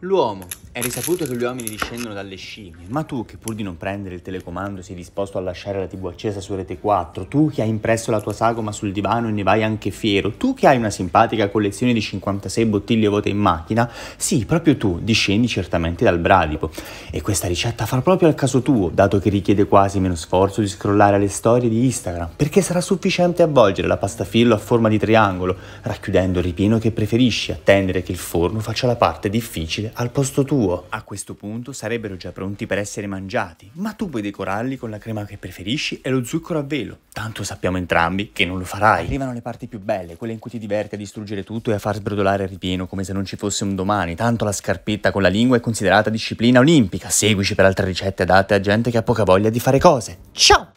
l'uomo. È risaputo che gli uomini discendono dalle scimmie, ma tu che pur di non prendere il telecomando sei disposto a lasciare la tv accesa su Rete 4, tu che hai impresso la tua sagoma sul divano e ne vai anche fiero, tu che hai una simpatica collezione di 56 bottiglie vuote in macchina, sì, proprio tu discendi certamente dal bradipo. E questa ricetta farà proprio al caso tuo, dato che richiede quasi meno sforzo di scrollare le storie di Instagram, perché sarà sufficiente avvolgere la pasta filo a forma di triangolo, racchiudendo il ripieno che preferisci, attendere che il forno faccia la parte difficile al posto tuo tuo. A questo punto sarebbero già pronti per essere mangiati, ma tu puoi decorarli con la crema che preferisci e lo zucchero a velo. Tanto sappiamo entrambi che non lo farai. Arrivano le parti più belle, quelle in cui ti diverti a distruggere tutto e a far sbrodolare il ripieno come se non ci fosse un domani. Tanto la scarpetta con la lingua è considerata disciplina olimpica. Seguici per altre ricette adatte a gente che ha poca voglia di fare cose. Ciao!